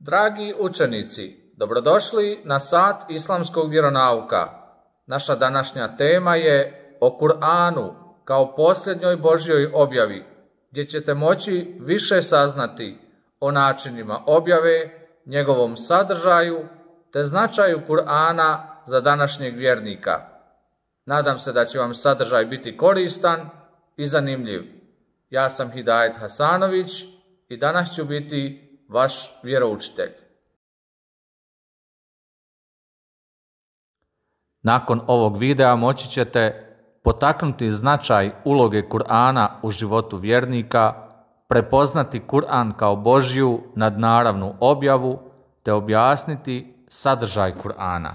Dragi učenici, dobrodošli na sat islamskog vjeronauka. Naša današnja tema je o Kur'anu kao posljednjoj Božjoj objavi, gdje ćete moći više saznati o načinima objave, njegovom sadržaju te značaju Kur'ana za današnjeg vjernika. Nadam se da će vam sadržaj biti koristan i zanimljiv. Ja sam Hidajet Hasanović i danas ću biti vaš vjeroučitelj. Nakon ovog videa moći ćete potaknuti značaj uloge Kur'ana u životu vjernika, prepoznati Kur'an kao Božju nadnaravnu objavu te objasniti sadržaj Kur'ana.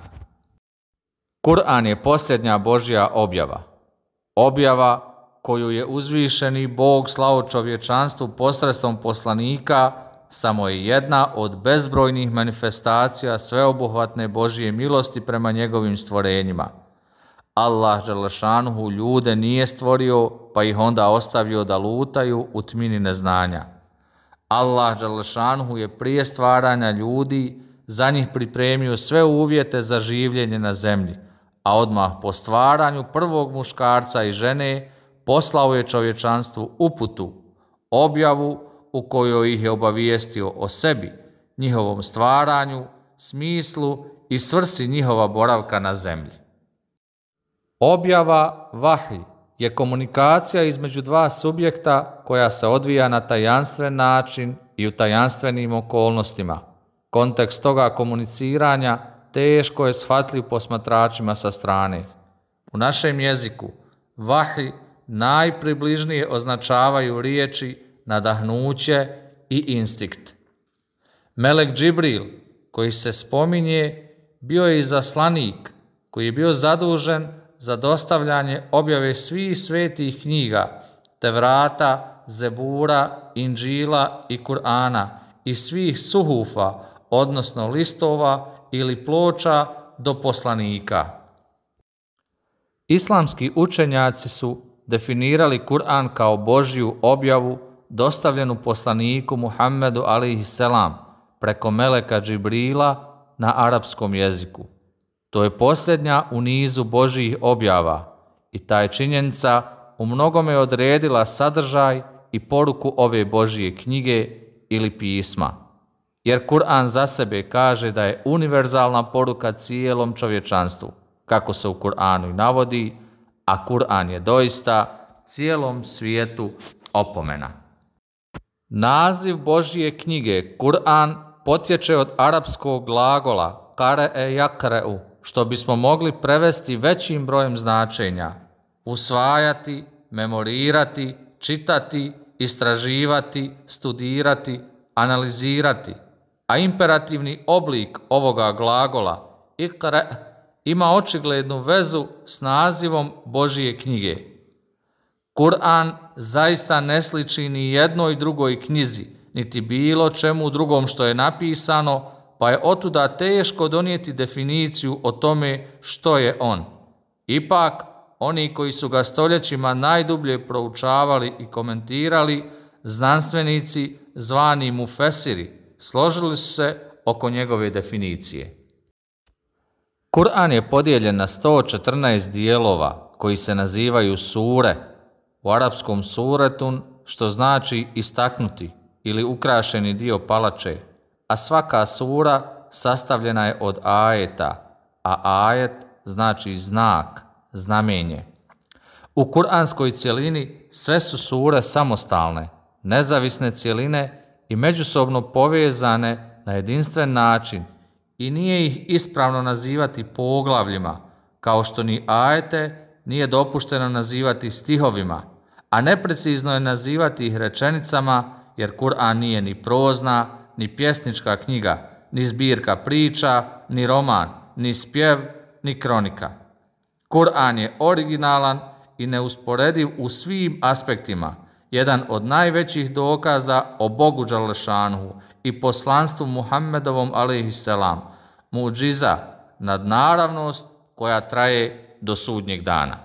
Kur'an je posljednja Božja objava. Objava koju je uzvišeni Bog slao čovječanstvu posredstvom poslanika samo je jedna od bezbrojnih manifestacija sveobuhvatne Božije milosti prema njegovim stvorenjima. Allah Đalešanuhu ljude nije stvorio, pa ih onda ostavio da lutaju u tmini neznanja. Allah Đalešanuhu je prije stvaranja ljudi za njih pripremio sve uvjete za življenje na zemlji, a odmah po stvaranju prvog muškarca i žene poslao je čovječanstvu uputu, objavu, u kojoj ih je obavijestio o sebi, njihovom stvaranju, smislu i svrsi njihova boravka na zemlji. Objava vahi je komunikacija između dva subjekta koja se odvija na tajanstven način i u tajanstvenim okolnostima. Kontekst toga komuniciranja teško je shvatljiv posmatračima sa strane. U našem jeziku vahi najpribližnije označavaju riječi nadahnuće i instinkt. Melek Džibril, koji se spominje, bio je i zaslanik koji je bio zadužen za dostavljanje objave svih svetih knjiga, Tevrata, Zebura, Inđila i Kur'ana i svih suhufa, odnosno listova ili ploča do poslanika. Islamski učenjaci su definirali Kur'an kao Božju objavu dostavljenu poslaniku Muhammedu alihi selam preko Meleka Džibrila na arapskom jeziku. To je posljednja u nizu Božjih objava i ta je činjenica u mnogome odredila sadržaj i poruku ove Božije knjige ili pisma. Jer Kur'an za sebe kaže da je univerzalna poruka cijelom čovječanstvu, kako se u Kur'anu i navodi, a Kur'an je doista cijelom svijetu opomena. Naziv Božije knjige, Kur'an, potječe od arapskog glagola kare e jakreu, što bismo mogli prevesti većim brojem značenja. Usvajati, memorirati, čitati, istraživati, studirati, analizirati. A imperativni oblik ovoga glagola, ikre, ima očiglednu vezu s nazivom Božije knjige. Kur'an zaista ne sliči ni jednoj drugoj knjizi, niti bilo čemu drugom što je napisano, pa je otuda teško donijeti definiciju o tome što je on. Ipak, oni koji su ga stoljećima najdublje proučavali i komentirali, znanstvenici zvani mufesiri, složili su se oko njegove definicije. Kur'an je podijeljen na 114 dijelova koji se nazivaju sure, u arapskom suretun, što znači istaknuti ili ukrašeni dio palače, a svaka sura sastavljena je od ajeta, a ajet znači znak, znamenje. U kuranskoj cjelini sve su sure samostalne, nezavisne cjeline i međusobno povezane na jedinstven način i nije ih ispravno nazivati poglavljima, kao što ni ajete nije dopušteno nazivati stihovima, a neprecizno je nazivati ih rečenicama jer Kur'an nije ni prozna, ni pjesnička knjiga, ni zbirka priča, ni roman, ni spjev, ni kronika. Kur'an je originalan i neusporediv u svim aspektima, jedan od najvećih dokaza o Bogu Đalešanhu i poslanstvu Muhammedovom a.s. muđiza, nadnaravnost koja traje do sudnjeg dana.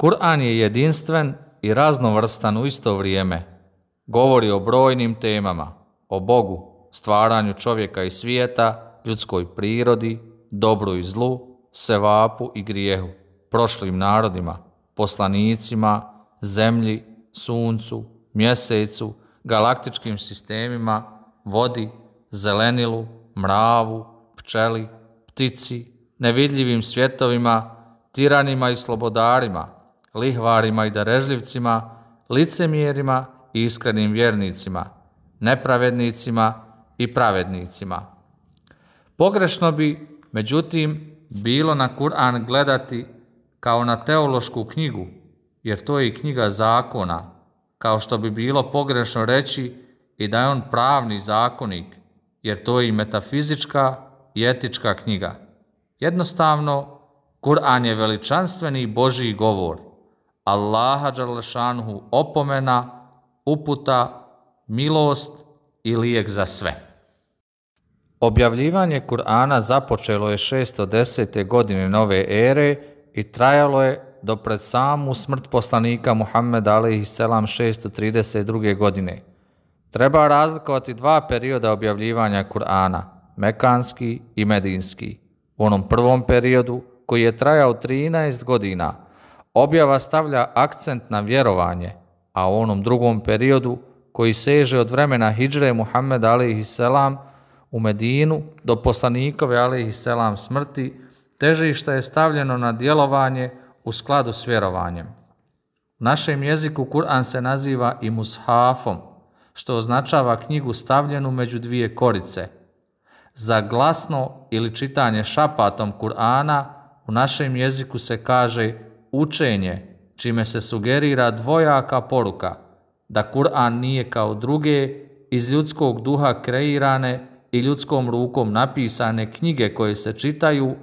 Kur'an je jedinstven i raznovrstan u isto vrijeme. Govori o brojnim temama, o Bogu, stvaranju čovjeka i svijeta, ljudskoj prirodi, dobru i zlu, sevapu i grijehu, prošlim narodima, poslanicima, zemlji, suncu, mjesecu, galaktičkim sistemima, vodi, zelenilu, mravu, pčeli, ptici, nevidljivim svjetovima, tiranima i slobodarima, lihvarima i darežljivcima, licemjerima i iskrenim vjernicima, nepravednicima i pravednicima. Pogrešno bi, međutim, bilo na Kur'an gledati kao na teološku knjigu, jer to je i knjiga zakona, kao što bi bilo pogrešno reći i da je on pravni zakonik, jer to je i metafizička i etička knjiga. Jednostavno, Kur'an je veličanstveni Božiji govor, Allaha Đalešanhu opomena, uputa, milost i lijek za sve. Objavljivanje Kur'ana započelo je 610. godine nove ere i trajalo je do pred samu smrt poslanika Muhammed a.s. 632. godine. Treba razlikovati dva perioda objavljivanja Kur'ana, Mekanski i Medinski. U onom prvom periodu, koji je trajao 13 godina, Objava stavlja akcent na vjerovanje, a u onom drugom periodu koji seže od vremena Hidžre Muhammed a.s. u Medinu do poslanikove a.s. smrti, težište je stavljeno na djelovanje u skladu s vjerovanjem. U našem jeziku Kur'an se naziva i mushafom, što označava knjigu stavljenu među dvije korice. Za glasno ili čitanje šapatom Kur'ana u našem jeziku se kaže učenje, čime se sugerira dvojaka poruka, da Kur'an nije kao druge, iz ljudskog duha kreirane i ljudskom rukom napisane knjige koje se čitaju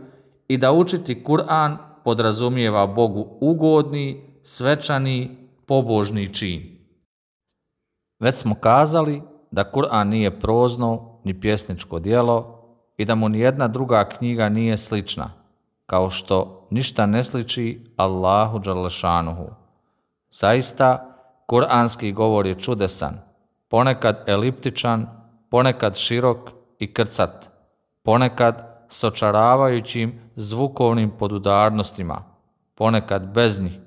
i da učiti Kur'an podrazumijeva Bogu ugodni, svečani, pobožni čin. Već smo kazali da Kur'an nije prozno ni pjesničko dijelo i da mu nijedna druga knjiga nije slična – kao što ništa ne sliči Allahu Đalešanuhu. Zaista, kuranski govor je čudesan, ponekad eliptičan, ponekad širok i krcat, ponekad s očaravajućim zvukovnim podudarnostima, ponekad bez njih,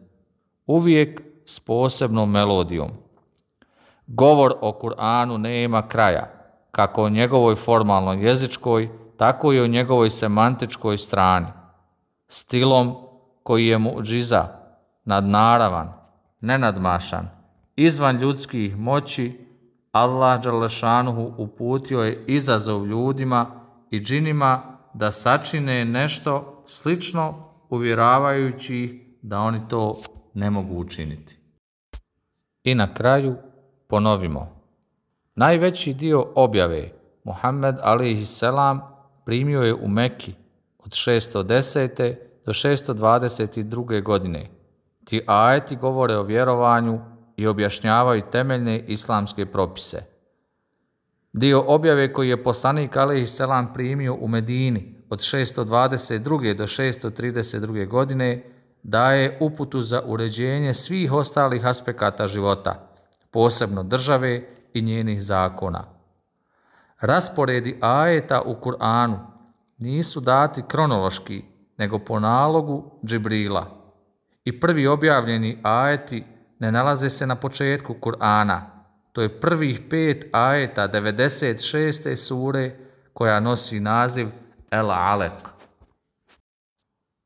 uvijek s posebnom melodijom. Govor o Kur'anu nema kraja, kako o njegovoj formalno jezičkoj, tako i o njegovoj semantičkoj strani – stilom koji je mu džiza, nadnaravan, nenadmašan, izvan ljudskih moći, Allah Đalešanuhu uputio je izazov ljudima i džinima da sačine nešto slično uvjeravajući da oni to ne mogu učiniti. I na kraju ponovimo. Najveći dio objave Muhammed Selam primio je u Meki, od 610. do 622. godine. Ti ajeti govore o vjerovanju i objašnjavaju temeljne islamske propise. Dio objave koji je poslanik Alehi Selam primio u Medini od 622. do 632. godine daje uputu za uređenje svih ostalih aspekata života, posebno države i njenih zakona. Rasporedi ajeta u Kur'anu nisu dati kronološki, nego po nalogu Džibrila. I prvi objavljeni ajeti ne nalaze se na početku Kur'ana. To je prvih pet ajeta 96. sure koja nosi naziv El Alek.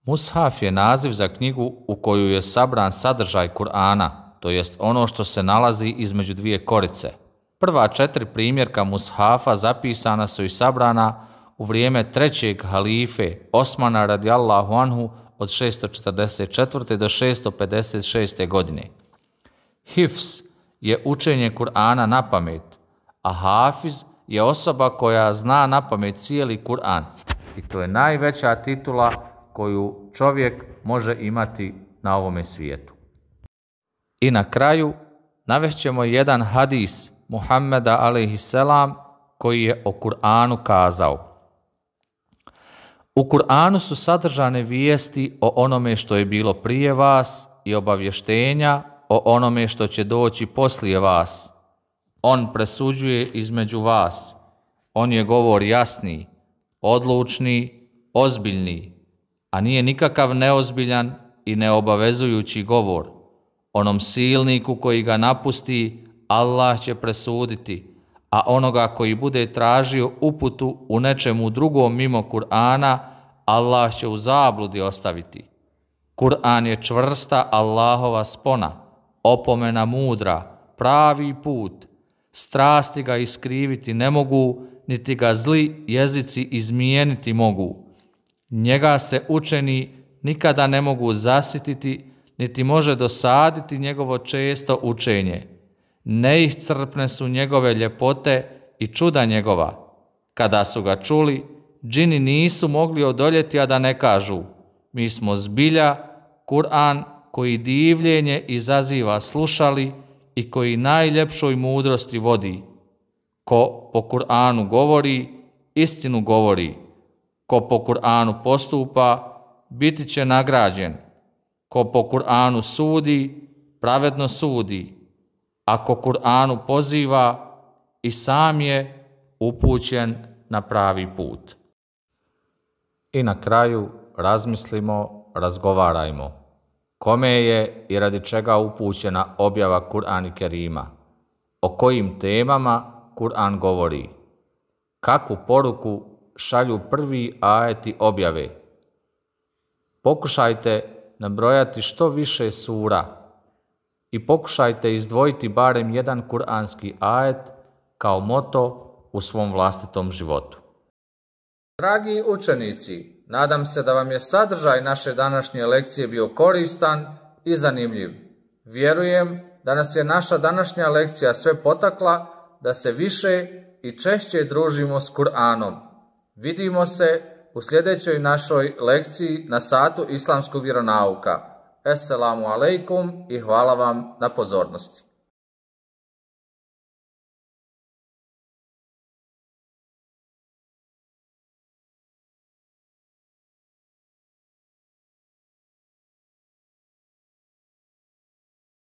Mushaf je naziv za knjigu u koju je sabran sadržaj Kur'ana, to jest ono što se nalazi između dvije korice. Prva četiri primjerka Mushafa zapisana su i sabrana u vrijeme trećeg halife Osmana radijallahu anhu od 644. do 656. godine. Hifs je učenje Kur'ana na pamet, a Hafiz je osoba koja zna na pamet cijeli Kur'an. I to je najveća titula koju čovjek može imati na ovome svijetu. I na kraju navešćemo jedan hadis Muhammeda selam koji je o Kur'anu kazao. U Kur'anu su sadržane vijesti o onome što je bilo prije vas i obavještenja o onome što će doći poslije vas. On presuđuje između vas. On je govor jasni, odlučni, ozbiljni, a nije nikakav neozbiljan i neobavezujući govor. Onom silniku koji ga napusti, Allah će presuditi – a onoga koji bude tražio uputu u nečemu drugom mimo Kur'ana, Allah će u zabludi ostaviti. Kur'an je čvrsta Allahova spona, opomena mudra, pravi put. Strasti ga iskriviti ne mogu, niti ga zli jezici izmijeniti mogu. Njega se učeni nikada ne mogu zasititi, niti može dosaditi njegovo često učenje neiscrpne su njegove ljepote i čuda njegova. Kada su ga čuli, džini nisu mogli odoljeti, a da ne kažu, mi smo zbilja, Kur'an koji divljenje izaziva slušali i koji najljepšoj mudrosti vodi. Ko po Kur'anu govori, istinu govori. Ko po Kur'anu postupa, biti će nagrađen. Ko po Kur'anu sudi, pravedno sudi ako Kur'anu poziva i sam je upućen na pravi put. I na kraju razmislimo, razgovarajmo. Kome je i radi čega upućena objava Kur'an i Kerima? O kojim temama Kur'an govori? Kakvu poruku šalju prvi ajeti objave? Pokušajte nabrojati što više sura, i pokušajte izdvojiti barem jedan kuranski ajet kao moto u svom vlastitom životu. Dragi učenici, nadam se da vam je sadržaj naše današnje lekcije bio koristan i zanimljiv. Vjerujem da nas je naša današnja lekcija sve potakla da se više i češće družimo s Kur'anom. Vidimo se u sljedećoj našoj lekciji na satu islamskog vjeronauka. Esselamu alaikum i hvala vam na pozornosti.